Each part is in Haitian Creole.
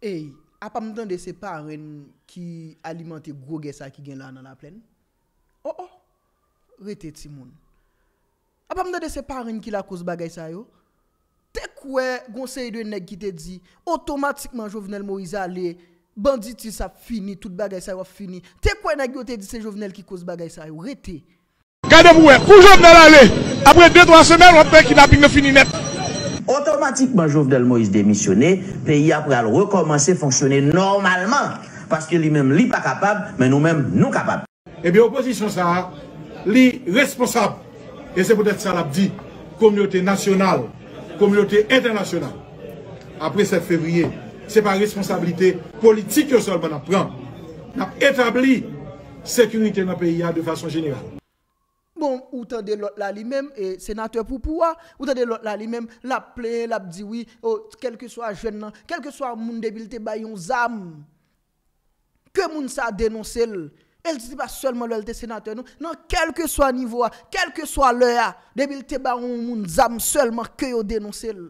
Hey, apam nan de se parren ki alimante groge sa ki gen lan nan apen? Oh oh, rete ti moun. Apam nan de se parren ki la kouse bagay sa yo? Te kouè gonsen yon neg ki te di, otomatikman jovenel mou izale, bandit yon sa fini, tout bagay sa yo fini. Te kouè nagyo te di se jovenel ki kouse bagay sa yo? Rete! Gade mouè, kou jovenel ale, apre 2-3 semen, wapè ki na bing nou fini net. Automatiquement, Jovenel Moïse démissionné, pays après le recommencer à fonctionner normalement. Parce que lui-même, lui pas capable, mais nous-mêmes, nous capables. Eh bien, opposition ça, lui responsable. Et c'est peut-être ça l'a dit, communauté nationale, communauté internationale. Après 7 février, c'est par responsabilité politique que seul on apprend. On a établi sécurité dans le pays hein, de façon générale. Bon, ou tan de lot la li mem, e senateur pou pou a, ou tan de lot la li mem, la ple, la bdiwi, ou oh, kelke so a jen nan, kelke so a moun debilte ba yon zam, ke moun sa denonse l, el di se pa solman lel te senateur nou, nan kelke so a nivou a, kelke so a lè a, debilte ba yon zam solman ke yo denonse l.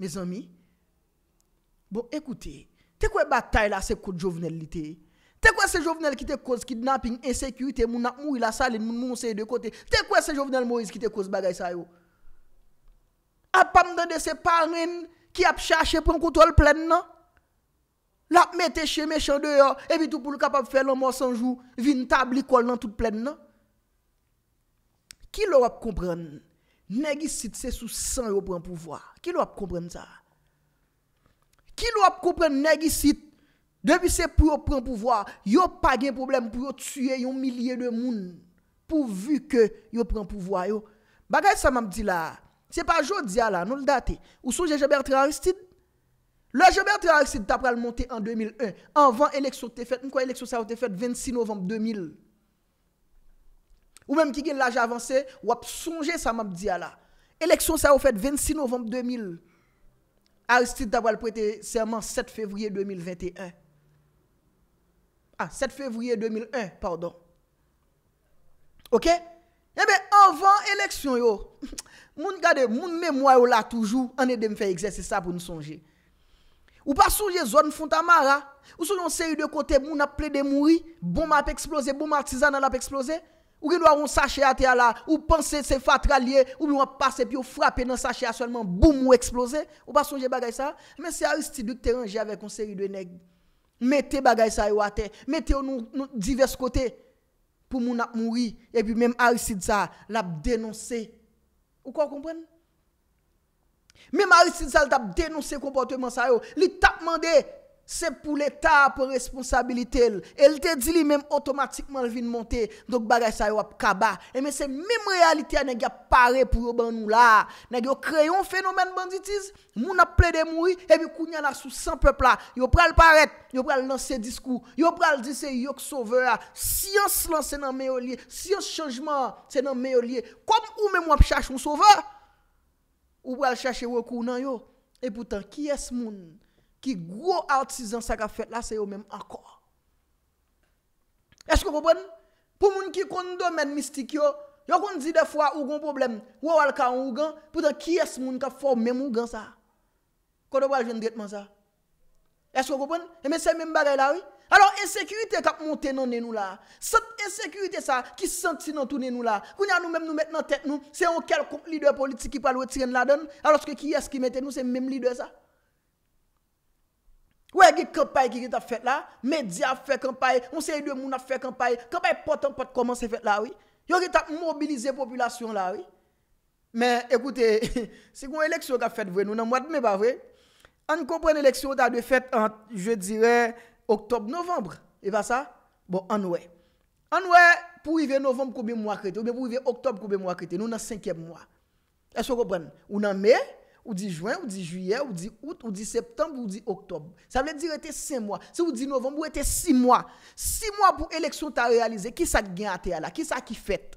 Mes ami, bon, ekoute, te kwe batay la se koute jovenelite yi? Te kwa se jovenel ki te koz kidnapping, insecurity, moun ap mou ila salin, moun moun sey de kote? Te kwa se jovenel mou iz ki te koz bagay sa yo? A pa mde de se parren, ki ap chache pou mkontrol plen nan? La ap me teche, me chan deyo, epi tou pou lukap ap fè loun moun sanjou, vin tab li kol nan tout plen nan? Ki lor ap kompren? Negisit se sou 100 euro pou an pouvwa. Ki lor ap kompren sa? Ki lor ap kompren negisit? Depi se pou yo pren pouvoi, yo pa gen problem pou yo tue yon milye de moun pou vu ke yo pren pouvoi yo. Bagay sa mam di la, se pa jodi a la, nou l dati, ou sonje Jebert R. Aristide? Le Jebert R. Aristide tap pral monte an 2001, anvan eleksyon te fet, mwen kwa eleksyon sa wote fet 26 novembe 2000. Ou menm ki gen la javansè, wap sonje sa mam di a la. Eleksyon sa wote fet 26 novembe 2000. Aristide tap pral prete serman 7 fevriye 2021. Ah, 7 fevriye 2001, pardon. Ok? Ebe, eh anvan eleksyon yo. Moun gade, moun memoy ou la toujou, ane de mfe exerse sa pou nou sonje. Ou pa sonje, zwa nou fonte amara. Ou sonje, anse yu de kote, moun ap ple de mouri, boum ap eksplose, boum artizan an ap eksplose. Ou gen nou avon sache a te ala, ou panse se fatralye, ou moun ap pase pi ou frape nan sache a solman, boum ou eksplose. Ou pa sonje bagay sa. Men se a yu sti duk terenje avek anse yu de negi. Mè te bagay sa yo ate, mè te yo nou divers kote pou moun ap mouri, epi mèm Arisidza l ap denonse, ou kwa kompren? Mèm Arisidza l ap denonse kompote man sa yo, li tapman deye, Se pou l'Etat pou responsabilite l. El te di li menm otomatikman l vin monte. Dok bagay sa yo ap kaba. E men se menm realite a nèk ya pare pou yo ban nou la. Nèk yo kreyon fenomen banditiz. Moun ap ple de moui. E bi kounyan la sou san pepla. Yo pral paret. Yo pral lanse diskou. Yo pral dise yo ksove. Siyans lanse nan meyo liye. Siyans chanjman. Se nan meyo liye. Kom ou menm wap chache mou sove. Ou pral chache wakou nan yo. E poutan ki es moun. ki gwo artizan sa ka fet la, se yo menm ankor. Esko kopon? Pou moun ki kondomen mistik yo, yo kon di defwa, ou gon problem, wawal ka ou gan, poutan ki es moun ka fò menm ou gan sa? Kodo wajen dretman sa? Esko kopon? Eme se menm bagay la, oui? Alors, esekurite kap monten nan nenou la. Sat esekurite sa, ki senti nan tout nenou la. Koun ya nou menm nou met nan tet nou, se yo kel koup lide politik ki pal wè trien la den, aloske ki es ki mette nou se menm lide sa. Ouais, il y a campagne qui t'a fait là, médias fait campagne, on sait de moun a fait campagne, campagne porte en porte comment c'est fait là oui. Yo qui t'a mobilisé population là oui. Mais écoutez, c'est une élection qui a fait vrai nous dans mois de mai pas vrai. On comprend l'élection t'a de fait en je dirais octobre novembre, et pas ça Bon, en ouais. En ouais pour arriver novembre combien mois crété ou bien pour arriver octobre combien mois crété, nous dans 5e mois. Est-ce que vous comprenez Ou dans mai Ou di juen, ou di juyer, ou di out, ou di septembre, ou di oktobre. Sa vle dire ete 5 mwa. Se ou di novembre, ou ete 6 mwa. 6 mwa pou eleksyon ta realize, ki sa gen ate ala? Ki sa ki fete?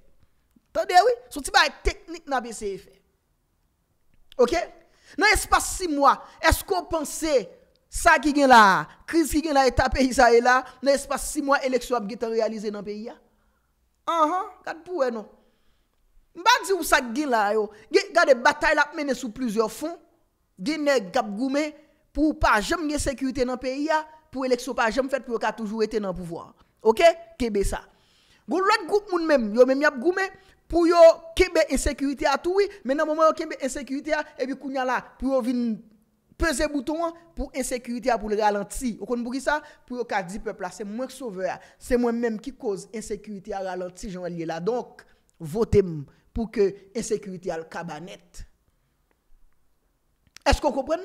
Tande oui? Sou ti ba e teknik nan PCF. Ok? Nan espas 6 mwa, esko pense sa ki gen la kriz ki gen la eta pe isa e la? Nan espas 6 mwa eleksyon apge ta realize nan pe ya? An uh-huh. an, gade pou e eh, nou. Mbanzi ou sak gil la yo, gade batay la menen sou plusieurs fonds, gil ne gap goume pou pa jem nye sekurite nan peyi ya, pou elekso pa jem fet pou yo ka toujou ete nan pouvoar. Ok, kebe sa. Goulot goup moun men, yo men yap goume pou yo kebe insekurite a toui, men nan moun men yo kebe insekurite a, ebi kounyan la pou yo vin pese bouton, pou insekurite a pou le ralenti. Ou kon bou ki sa, pou yo ka di pepla, se mwen souver, se mwen men ki koz insekurite a ralenti, joun alye la, donk, vote moun. pou ke ensekuriti al kabanet. Esk kon kompren?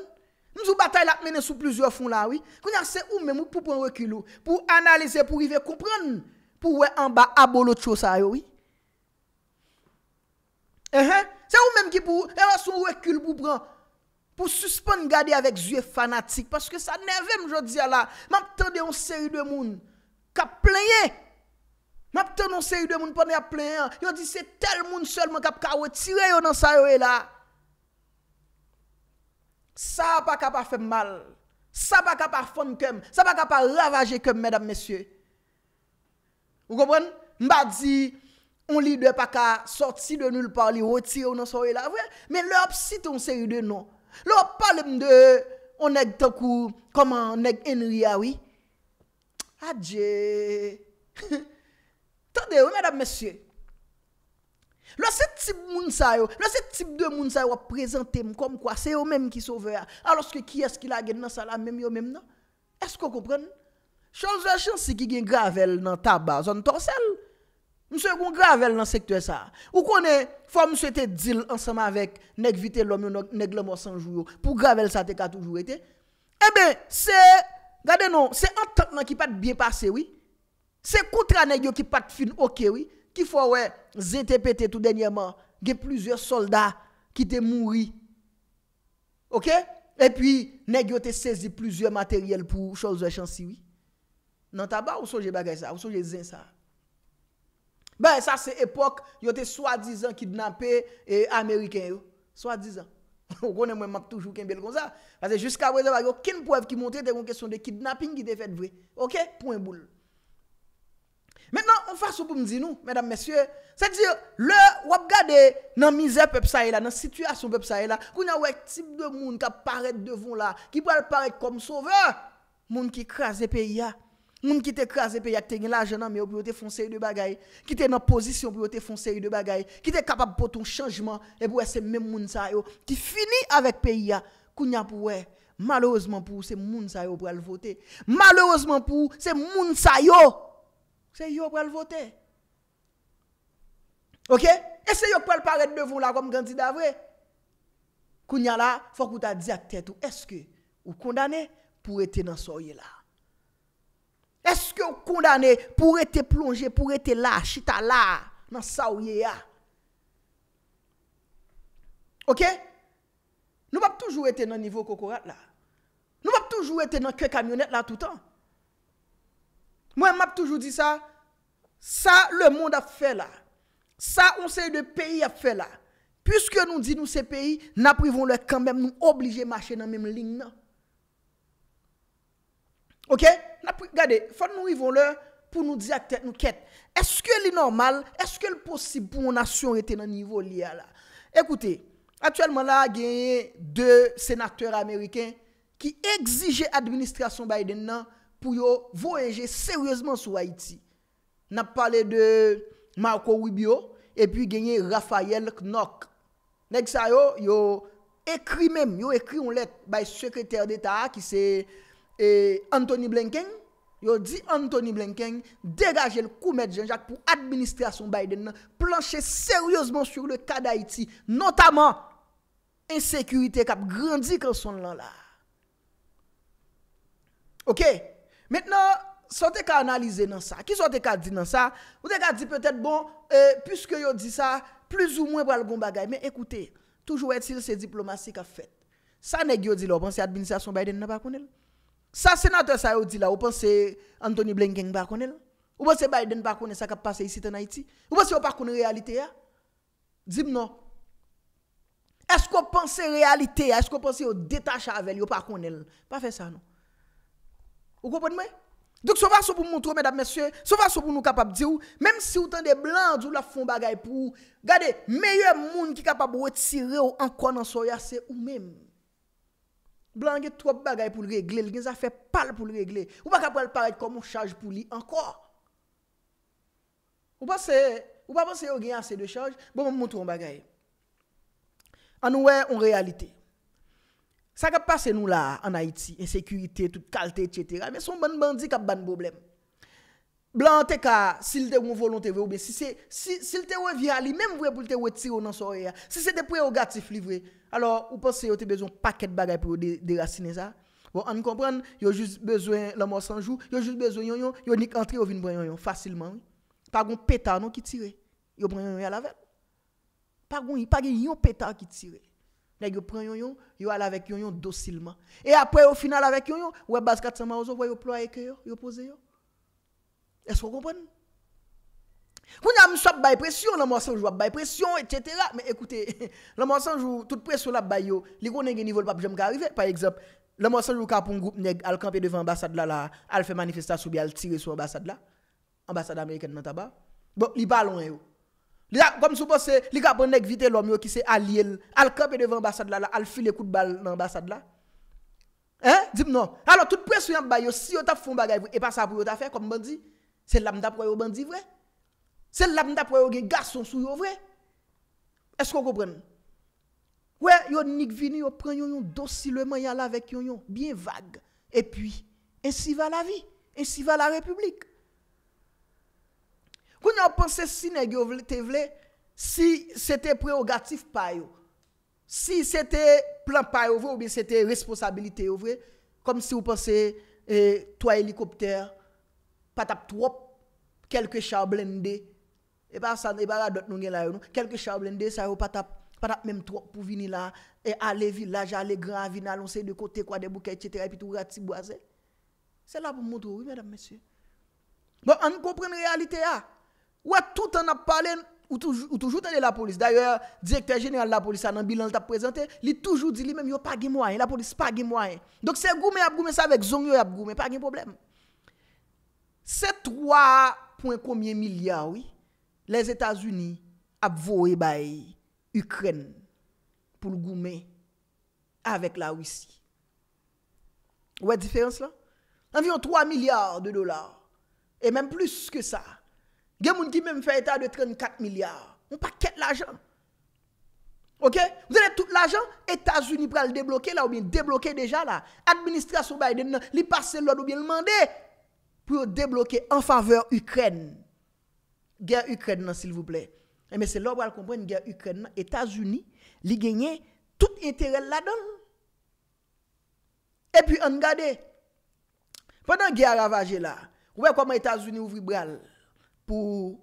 Mzou batay la menen sou plouzou a fon la, oui? Kounan se ou men mou pou pon rekil ou? Pou analize, pou rive, kompren? Pou wè anba abon lot chou sa, oui? Se ou men mou ki pou wè sou rekil pou pran? Pou suspon gade avèk zye fanatik, paske sa ne ven mjò diya la. M ap tande yon seri de moun ka plenye. Mwen ap tenon se yu de moun pwene ap plen an. Yon di se tel moun sol mwen kap ka wotire yon an sa yoy e la. Sa pa kap a fe mal. Sa pa kap a fon kem. Sa pa kap a lavaje kem, medan mesye. Ou komwen? Mba di, on li de pa ka sorti de nul pa li wotire yon an sa yoy e la. Men lop siton se yu de nou. Lop palem de, on neg tokou, koman neg enri yawi. Ah Adje. Hihi. Tande, wè mèdam mèsyè, lò se tip moun sa yo, lò se tip de moun sa yo wè prezentèm kom kwa, se yo mèm ki souve ya, alòske ki es ki la gen nan sa la mèm yo mèm nan, esko koupren? Chans la chans si ki gen gravel nan taba zon torsel, msè kon gravel nan sektwè sa, wè konè, fò msè te dil ansam avèk, nek vite lòm yo, nek lòm yo sanjou yo, pou gravel sa te ka toujou ete, eh ebè, se, gade nou, se antak nan ki pat biye pase wè, Se koutra negyo ki pat fin okewi, ki fwa wè ZTPT tout denye man, ge plizye soldat ki te mouri. Ok? E pi, negyo te sezi plizye materyel pou chouzwe chansiwi. Nan taba, ou souje bagay sa? Ou souje zin sa? Ben, sa se epok, yo te swa dizan kidnapè ameriken yo. Swa dizan. O konen mwen mak toujou ken bel kon sa. Pase, jiska wè zè wè yo, kin pou ev ki monte de yon kesyon de kidnaping ki te fet vwe. Ok? Poen bou lè. en façon pour me dire nous, mesdames, messieurs, c'est-à-dire, le, ou regardez, dans la misère peuple ça là, dans la situation peuple ça là, qu'on a un type de monde qui apparaît devant là, qui peut apparaître comme sauveur, monde qui crase le pays là. Moun qui t'écrase pays qui t'ai l'argent mais ou te font série de bagaille qui te en position pour te de bagay, qui te capable pour ton changement et pour c'est même moun yo, qui finit avec pays ya, kounya malheureusement pour ces moun sa yo pour voter malheureusement pour ces moun sa yo c'est eux qui le voter. OK Et c'est eux qui le paraître devant là comme candidat vrai. Kounya là, faut que tu dit à tête est-ce que vous condamné pour être dans ce là Est-ce que vous condamné pour être plongé, pour être là, chita là, dans ce là OK Nous pas toujours été dans niveau cocorat là. Nous pas toujours été dans que camionnette là tout le temps. Mwen map toujou di sa, sa le moun da fe la. Sa on se de peyi a fe la. Puske nou di nou se peyi, nap rivon lè kanmèm nou oblije mache nan mèm lign nan. Ok? Gade, fon nou rivon lè pou nou di akte, nou ket. Eske li normal, eske li posib pou moun asyon rete nan nivou li a la? Ekoute, atyèlman la genye de senateur amèrikèn ki egzije administrasyon Biden nan pou yo voenje seryosman sou Haiti. Nap pale de Marco Rubio, epi genye Rafael Knok. Nek sa yo, yo ekri mem, yo ekri un let by sekreter de ta, ki se e, Anthony Blinken. Yo di Anthony Blinken, degaje l koumet janjak pou administrasyon Biden nan, planche seryosman sur le ka d'Haiti, notaman, insekurite kap grandi kran son lan la. Ok? Mètnen, sote ka analize nan sa. Ki sote ka di nan sa? Sote ka di pètè bon, püske yo di sa, plus ou mwen pral goun bagay. Mè, ekoute, toujou etir se diplomasi ka fèt. Sa neg yo di la, yo pense administrasyon Biden nan pa konel? Sa senatè sa yo di la, yo pense Anthony Blinken nan pa konel? Yo pense Biden nan pa konel sa kap pase yisi tan Haiti? Yo pense yo pa konel realite ya? Dib nou. Esko pense realite ya? Esko pense yo detache avel yo pa konel? Pa fè sa nou. Vous comprenez Donc, ce façon pour montrer, mesdames, messieurs, ce façon pour nous capables de dire, même si vous avez des blancs, vous la font bagay pour Regardez, meilleur monde qui est capable de retirer encore dans soya, c'est vous-même. Blanc, blancs ont trop de pour régler, il ont a affaires pâles pour régler. Ou pas capable de parler comme on charge pour lui encore. Ou pensez, ou pas penser que y assez de charge Bon, vous montre un En ouais, en réalité. Sa kap pase nou la an Haiti, insekurite, tout kalte, etc. Mè son ban bandi kap ban boblem. Blan te ka, sil te wè volonté wè oube, si se, si se te wè viali, mèm wè pou te wè tire ou nan soye ya, si se te pre ou gati flivre, alò ou pos se bon, yo te bezon paket bagay pou de racineza. Wò an kompran, yo juz bezon l'amor sanjou, yo juz bezon yon yon, yo nik antre yon vin brayon yon, fasilman. Pagoun peta nou ki tire, yo brayon yon yalave. Pagoun yon peta ki tire. nèg yo prend yon yon, yo al avec yon yon docilement. Et après au final avec yon yon, ouais base 400 maozo, ouais yo ploye avec yo, yo pose yo. Est-ce que vous comprenez Quand on a bay pression, la morceau joue bay pression etc. Mais écoutez, la morceau joue toute pression la bay yo, li connaît gen niveau pas jamais arriver par exemple. Le morceau joue pour un groupe nèg al camper devant ambassade là là, al fait manifestation bien al tire sur ambassade là. Ambassade américaine dans tabac. Bon, li pas loin yo. Comme vous pensez, il y a l'homme qui s'est allié, al camper devant l'ambassade là, al filer coup de balle dans l'ambassade là. Hein? Dis non. Alors toute pression si vous avez fait un et pas ça pour vous faire comme bandit, c'est là que vous bandit vrai. C'est là que vous avez garçon sous vous vrai. Est-ce que vous comprenez? Ouais, yon nik vini, yon pren yon yon docilement là avec yon yon, bien vague. Et puis, ainsi va la vie, ainsi va la République. Koun yon pense si neg yo te vle, si sete preogatif payo, si sete plan payo vwe, ou bi sete responsabilite vwe, kom si yo pense, e, toa helikopter, patap twop, kelke chan blende, e ba sa, e ba la dot nou nye la yo nou, kelke chan blende, sa yo patap, patap menm twop pou vini la, e ale village, ale gran vina, lonsen de kote kwa, de bouke, etc, e pi tou rati boazen. Bon, se la pou moun drou, mèdam mèsyou. Bon, an nou kompreme realite ya, ah. Ouais, tout en a parlé ou, toujours dans la police. D'ailleurs, directeur général de la police, dans le bilan t'a présenté, il toujours dit lui-même, il n'y a pas de moyen, la police pas de moyen. Donc c'est goumé, goumé ça avec qui a goumé, pas de problème. C'est 3 points combien milliards, oui, les États-Unis a voué à Ukraine pour goumé avec la Russie. Vous la différence là? Environ 3 milliards de dollars. Et même plus que ça. Il y a qui même fait état de 34 milliards. On pas l'argent. OK Vous avez tout l'argent, États-Unis pour le débloquer là ou bien débloquer déjà là. Administration Biden, il passe l'ordre ou bien demander pour débloquer en faveur Ukraine. Guerre Ukraine s'il vous plaît. Eh, mais c'est là où vous comprendre guerre Ukraine, États-Unis, ils gagnent tout intérêt là-dedans. Et puis on regarde pendant guerre ravagée là, vous voyez comment États-Unis ouvrent bras pour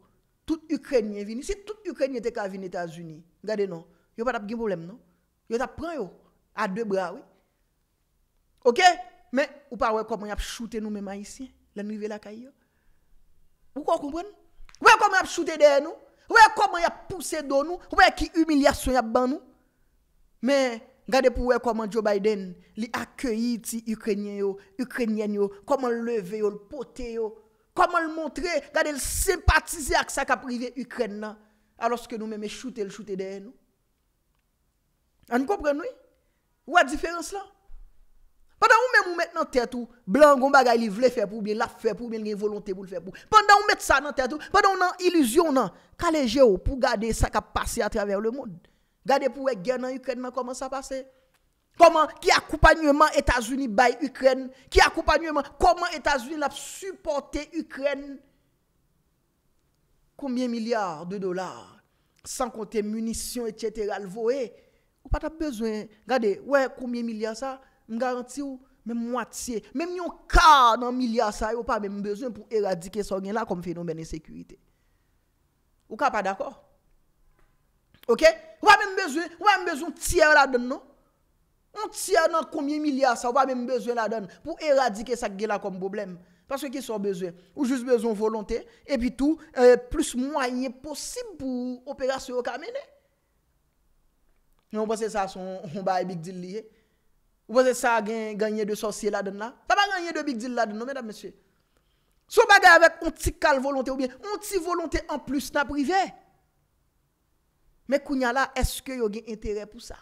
tout Ukrainien venir. Si tout Ukrainien était qu'à aux États-Unis, regardez non, il n'y a pas de problème non. Il y a yo à deux bras oui. OK Mais ou pas comment y a shooté nous mêmes haïtiens, l'arrivée la caille. Vous comprenez Ouais comment y a shooté derrière nous Ouais comment y a poussé dans nous Ouais qui humiliation y a ban nous Mais regardez pour ouais comment Joe Biden a accueilli ti Ukrainien yo, Ukrainiens yo, comment lever le poter yo. Koman l montre, gade l simpatize ak sa ka prive Ukren nan, aloske nou meme chute l chute deye nou. Ani kompre nou? Ou wad diferans lan? Pandan ou men mou met nan tetou, blan gomba gali vle fe pou, mi la fe pou, mi l gen volonte pou l fe pou. Pandan ou met sa nan tetou, pandan ou nan iluzyon nan, kaleje ou pou gade sa ka pase a traver le moun. Gade pou we gen nan Ukren nan koman sa pase. Comment, qui accompagnement États-Unis by Ukraine, qui accompagnement, comment États-Unis l'a supporté Ukraine. Combien de milliards de dollars, sans compter munitions, etc. Vous n'avez ou pas besoin. Regardez, ouais, combien de milliards ça, vous garantis même moitié, même un quart d'un milliard ça, n'avez pas même besoin pour éradiquer ce là comme phénomène de sécurité. Ou pas d'accord? Ok? n'avez pas même besoin, ou pas besoin tiers là-dedans, non? On ti anan koumye milyar sa ou pa mèm bezwen la den pou eradike sa gè la kom boblem. Paske ki son bezwen. Ou jous bezwen volontè e pi tou plus mwanyè posib pou operasyon kamene. Nou ou posè sa son baye bikdil liye. Ou posè sa gè ganyè de sosye la den la. Pa pa ganyè de bikdil la den nou mèdap mesye. Sou bagè avèk, on ti kal volontè ou bien. On ti volontè an plus nan privè. Mè kounya la, eske yo gen interè pou sa?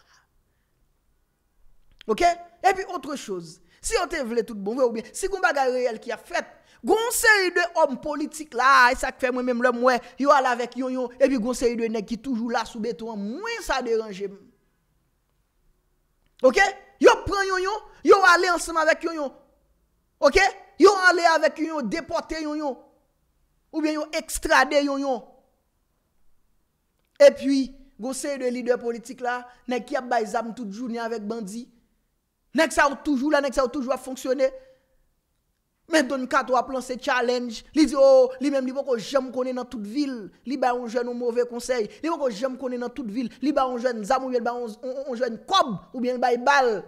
E pi outre chouz, si yon te vle tout bon, si goun bagay reyel ki a fèt, goun se yi de om politik la, yon al avèk yon yon, e pi goun se yi de ne ki toujou la soubetouan, mwen sa deranje. Yon pren yon yon, yon alè ansèm avèk yon yon, yon alè avèk yon yon, depote yon yon, ou bien yon ekstrade yon yon. E pi goun se yi de lider politik la, ne ki ap bayzam tout joun yon avèk bandi. Nèk sa ou toujou la, nèk sa ou toujou a fonksyonè. Mè Don Kato a planse challenge. Li di, oh, li mèm li wò ko jèm konè nan tout vil. Li ba yon jèm nou mouvè konsey. Li wò ko jèm konè nan tout vil. Li ba yon jèm, zamou yon ba yon jèm. Kob ou bè yon bay bal.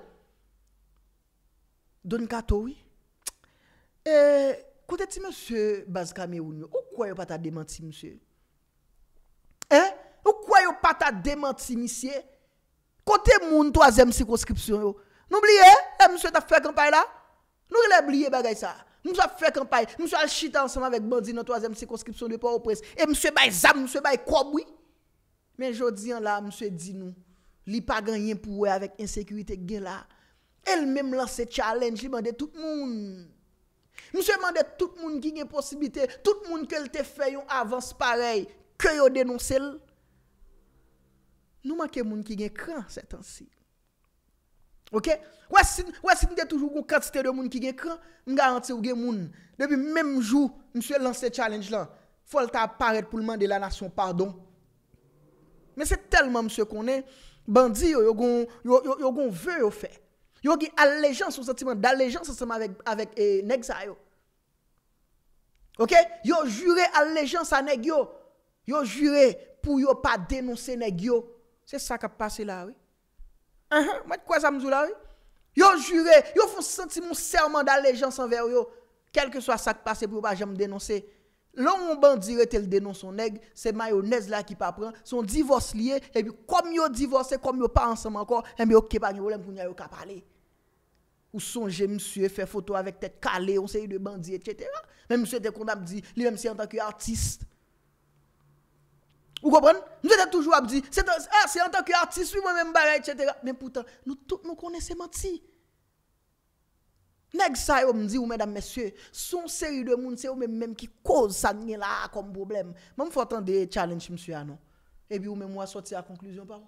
Don Kato, oui. Eh, kote ti mèm sè, baz kame ou nou, ou kwa yon pata dèmant si mèm sè? Eh? Ou kwa yon pata dèmant si mèm sè? Kote moun to azèm si konskripsyon yo? Nou blye, mswe ta fwek an pay la? Nou rile blye bagay sa? Mswe fwek an pay, mswe al chita ansan avèk bandi nan toazè mswe konskripsyon dè pa ou pres, mswe bay zam, mswe bay kwa bwi. Men jodi an la, mswe di nou, li pa ganyen pou wè avèk insekwite gen la. El mèm lan se challenge, li mande tout moun. Mswe mande tout moun ki gen posibite, tout moun ke lte fweyon avans parey kè yo denonsel. Nou manke moun ki gen kran se tan si. Ok, wè si n de toujou goun katite de moun ki gen kran, m garanti ou gen moun, debi mèm jou, m sè lanse challenge lan, fòl ta paret pou lman de la nasyon, pardon. Mè se telman m sè konen, bandi yo, yo goun vè yo fè. Yo gè al lejans ou sè ti man, dal lejans ou sè man avèk, avèk, eh, nèk sa yo. Ok, yo jure al lejans anèk yo, yo jure pou yo pa denonsè nèk yo, se sa ka pase la wè. Yon jure, yon foun senti moun serman da lejans anver yo, kelke swa sak pase pou pa jem denonse, loun moun bandire tel denonson neg, se mayo nez la ki pa pran, son divos liye, e pi kom yo divose, kom yo pa ansanman kon, e mi yo kepa gyo lem pou nye yo ka pale. Ou sonje msye fe foto avek te kale, on se yi de bandi et cetera, msye te konda mdi, li msye anta ki artiste. Vous comprenez Nous avons toujours dit, ah, c'est en tant qu'artiste, suis moi-même, etc. Mais pourtant, nous tous nous connaissons menti. Nèg ça yo me dit ou mesdames messieurs, son série de monde c'est eux même même qui cause ça là comme problème. Même faut attendre challenge monsieur ah, non. Et puis ou même moi sortir à conclusion par.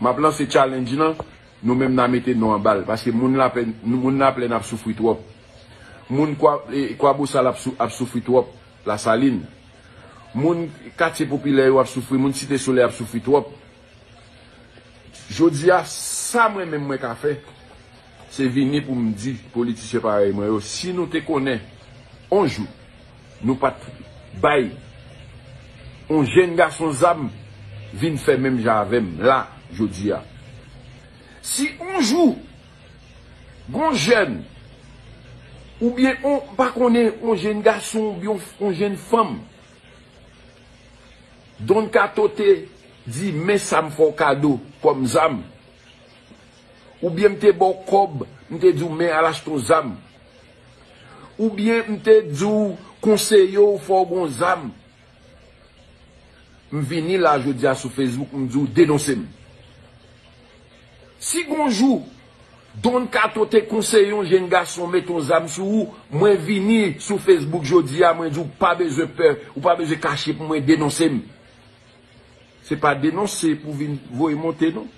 Ma plan c'est challenge non. Nous même n'a mettez nous en balle parce que moun la peine, nous moun la plein a souffrir trop. Moun quoi quoi ça l'a souffrir trop la saline. moun kate popilè yo ap soufwi, moun site solè ap soufwi, jodi ya, sa mwen mwen mwen ka fe, se vini pou mdi politise pare, si nou te konen, anjou, nou pat bay, anjen gason zam, vin fe mwen mwen javem, la jodi ya, si anjou, gongen, oubyen, pa konen anjen gason, oubyen anjen fam, Don ka to te di me sam fokado kom zam. Ou bien mte bo kob, mte di ou me alas ton zam. Ou bien mte di ou konseyo fokon zam. M vini la jodia sou Facebook m di ou denonsem. Si gonjou, don ka to te konseyon jenga som meton zam sou ou, mwen vini sou Facebook jodia mwen di ou pa beze pe, ou pa beze kache pou mwen denonsem. Se pa denonse pou vo e monte nou.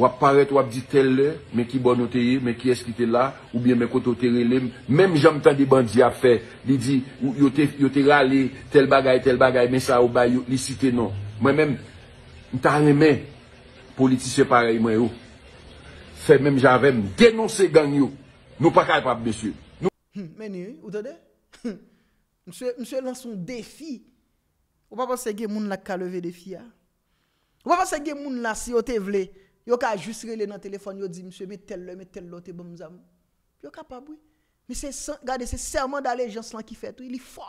Wap paret, wap di tel le, men ki bonoteye, men ki eskite la, ou bien men koto terele. Menm janm tan di bandi afe, li di, yo te rale tel bagay, tel bagay, men sa ou bay yo, li site nou. Mwen menm, mta remen politise parey mwen yo. Se menm janvem, denonse ganyo, nou pakal pap besye. Hm, menm, ou tade? Hm, Mse lan son defi. Ou pa pa se gen moun la ka leve defi ya? Ou pa pa se gen moun la si yo te vle, yo ka ajusre le nan telefon, yo di, msye, metel lo, metel lo, te bom zamou. Yo ka pa bou. Me se serman da le gens lan ki fetou, ili fò.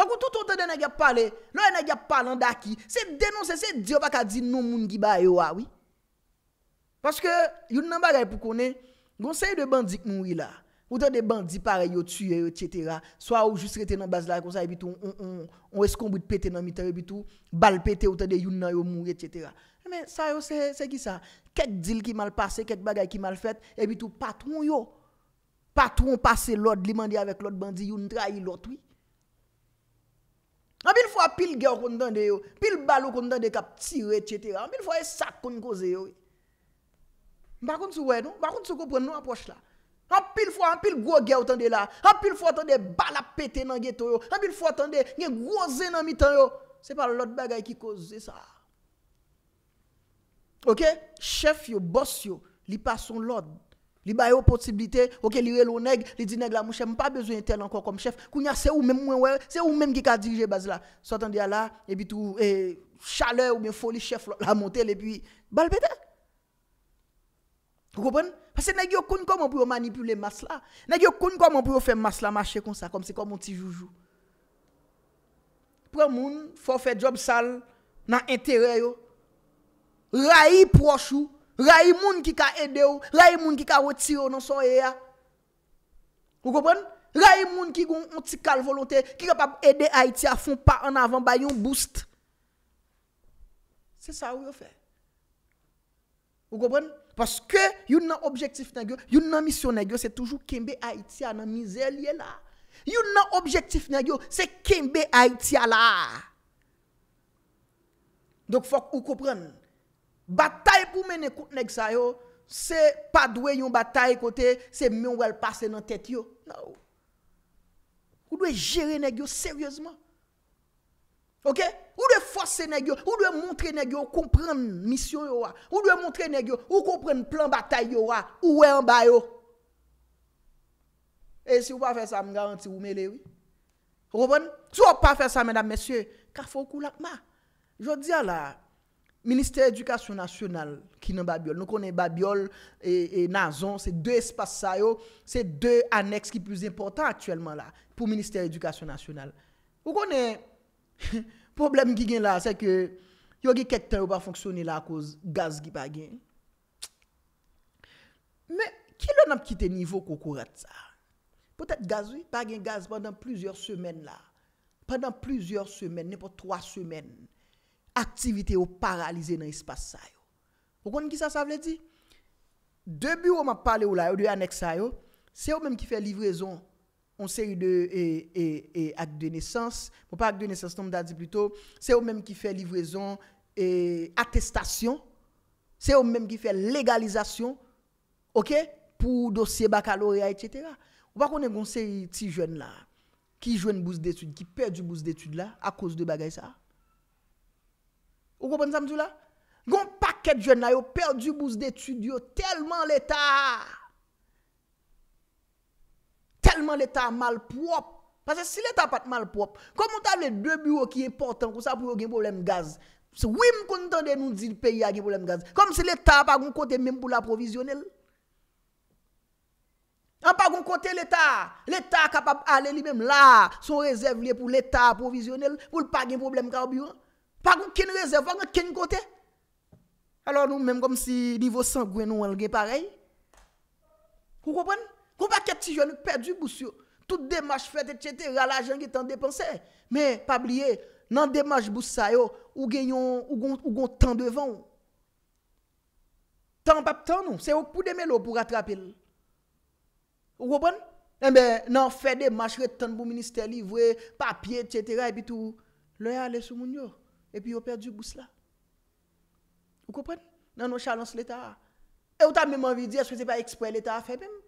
Takou toutou te dene gen pale, lò ene gen pale an daki, se denonse, se diyo baka di nou moun giba e wawi. Paske, yon nan bagay pou konen, gonsen yon de bandik moun wila, Ou tan de bandi pare yo tue yo, tjetera. So a ou jist rete nan baz la kon sa, e bitou, on eskombou te pete nan mitere, e bitou, bal pete ou tan de yon nan yo moure, tjetera. E men, sa yo, se ki sa? Kek dil ki mal pase, kek bagay ki mal fete, e bitou, patoun yo. Patoun pase lòd, li mandi avek lòd bandi, yon tra yi lòd, wii. An bin fwa pil gèw kon tan de yo, pil balo kon tan de kap tire, tjetera. An bin fwa e sak kon kose yo. Ba kon sou wè nou? Ba kon sou koupren nou apos la? En pile fois, en pile gros guerre autant de là. En pile fois, autant de balles à péter dans ghetto. En pile fois, autant de gros zé dans mi yo. Ce n'est pas l'autre bagaille qui cause ça. OK? Chef, yo, boss, yo, li pas son l'ordre. Li ba yo possibilité, OK, li relo nèg, li dit nèg la mouche, pas besoin tel encore comme chef. Kounya c'est ou même ouais, c'est ou même qui ka diriger base là. S'entendez là et puis tout chaleur ou bien folie chef la monter et puis bal pété. Vous comprenez? Mese nè gyo kon kon moun pou yo manipule mas la. Nè gyo kon kon moun pou yo fè mas la mâche kon sa kom se kom moun ti joujou. Pwè moun fò fè job sal nan entere yo. Rai prochou. Rai moun ki ka edè yo. Rai moun ki ka woti yo nan son e ya. Ou gòpèn? Rai moun ki goun moun ti kal volontè. Ki gòpè edè Haiti a foun pa an avan ba yon boost. Se sa ou yo fè? Ou gòpèn? Ou gòpèn? Parce que yon un objectif y a une mission c'est toujours kembe Haïti à la misère est là. Yon nan objectif nèg c'est kembe Haïti là. Donc faut que vous compreniez. Bataille pour mener contre nèg yo, c'est pas doué yon bataille côté, c'est mieux ou va passer dans tête yo. Non. Vous devez gérer nèg sérieusement. OK? Ou lè fòsè nè gyo, ou lè mountrè nè gyo, ou komprèn misyon yo a, ou lè mountrè nè gyo, ou komprèn plan batay yo a, ou wè an bay yo. E si ou pa fè sa, mè garanti, ou mè lè yo. Ou bon, si ou pa fè sa, mèdame, mèsyè, ka fò kou lakma. Jò diya la, Ministère Edukasyon Nasyonal, ki nan Babiol, nou konè Babiol e Nazan, se dè espas sa yo, se dè aneks ki plus important aktuellement la, pou Ministère Edukasyon Nasyonal. Ou konè... problème qui est là, c'est que y a quelque temps pas fonctionné là à cause gaz qui pas gain. Mais qui qui a quitté niveau de ça? Peut-être gaz oui, pas gain gaz pendant plusieurs semaines là. Pendant plusieurs semaines, n'importe trois semaines. Activité au paralysé dans l'espace ça Vous comprenez qui ça ça veut dire? Deux bureaux m'a parlé là, de annexe c'est eux même qui fait livraison On se yi de ak de nesans. Pou bon, pa ak de nesans, nanm da di pluto, se yon menm ki fe livrezon, atestasyon, se yon menm ki fe legalizasyon, ok, pou dosye bakalore, et cetera. Ou pa konen goun se yi ti jwen la, ki jwen bouse d'etude, ki perdi bouse d'etude la, a kouse de bagay sa. Ou konen samdou la? Goun paket jwen la, yo perdi bouse d'etude, yo telman leta a. Telman l'Etat malprop. Pase si l'Etat pat malprop, komon ta le dwe bureau ki important kon sa pou yo gen problem gaz. Se wim kon tande nou di l'peya gen problem gaz. Kom se l'Etat pa kon kote mèm pou la provisionel. An pa kon kote l'Etat. L'Etat kapap ale li mèm la son rezerv li pou l'Etat provisionel koul pa gen problem kar bureau. Pa kon ken rezerv, pa kon ken kote. Alo nou mèm kom si nivou 100 gwen nou an lge parey. Kou kopen? Kou pa ket ti joun, pe di bous yo. Tout demaj fete, tjetera, la jen ki tan depanse. Me, pa bliye, nan demaj bous sa yo, ou genyon, ou gon tan devan. Tan pap tan nou, se yo pou demen lo pou ratrapil. Ou kopan? Eme, nan fete, demaj fete, tan pou minister livre, papye, tjetera, epi tou. Loya le sou moun yo, epi yo pe di bous la. Ou kopan? Nan nou chalons l'Etat. E ou tan mèm anvi di, aswe se pa ekspre l'Etat fè mèm.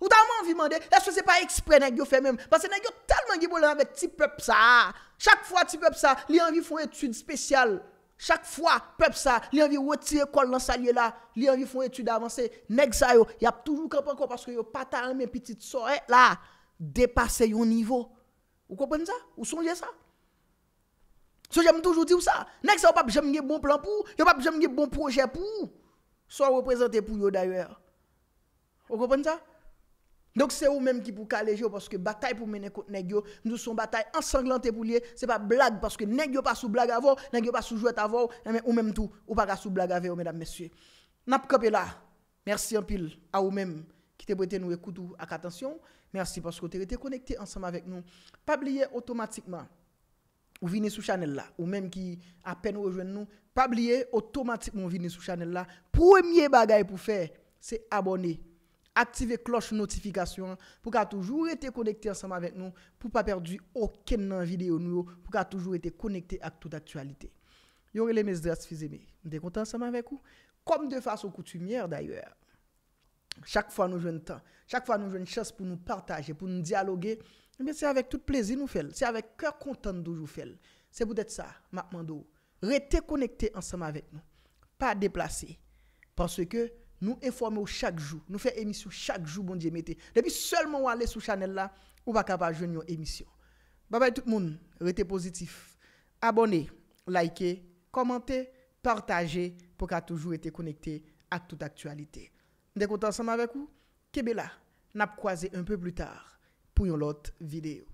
Ou ta envie de demander, est-ce que c'est pas exprès que fait même Parce que vous tellement de problème avec petit peuple ça. Chaque fois, petit peuple ça, il envie de faire une étude spéciale. Chaque fois, peuple ça, il envie de retirer l'école dans salier là, il envie de faire une étude avancée. Nèg ça, il y a toujours campé encore parce que yo pas ta mes petite soirée. là, dépasser un niveau. Vous comprenez ça Vous songez ça So j'aime toujours dire ça. Nèg ça, pas j'aime un bon plan pour, yo pas j'aime de bon projet pour. Soit représenté pour vous d'ailleurs. Vous comprenez ça donc c'est vous-même qui pour caler parce que bataille pour mener contre nèg nous sommes bataille ensanglantée pour lier, c'est pas blague parce que nèg pas sous blague avant, nèg pas sous jouet avant, eh ou même tout, ou pas sous blague vous mesdames messieurs. N'a pas là. Merci en pile à vous-même qui te prêté nous écoute avec attention. Merci parce que vous été connecté ensemble avec nous. Pas oublier automatiquement ou venez sur channel là ou même qui à peine rejoindre nous, pas oublier automatiquement venez sur channel là. Premier bagage pour faire, c'est abonner activer cloche notification pour qu'à toujours été connecté ensemble avec nous pour pas perdre aucune vidéo nous pour qu'à toujours été connecté à toute actualité aurait les mes dras on suis content ensemble avec vous comme de façon coutumière d'ailleurs chaque fois nous jeune temps chaque fois nous jeune chance pour nous partager pour nous dialoguer mais eh c'est avec tout plaisir nous fait c'est avec cœur content toujours fait c'est peut-être ça maintenant restez connecté ensemble avec nous pas déplacé parce que nous informer chaque jour, nous faire émission chaque jour, bon Dieu, Depuis seulement aller sur Chanel là, ou va capable jouer une émission. Bye bye tout le monde, restez positif. Abonnez, likez, commentez, partagez pour qu'à toujours été connecté à toute actualité. Nous sommes ensemble avec vous, Kebela, n'a croisé un peu plus tard pour une autre vidéo.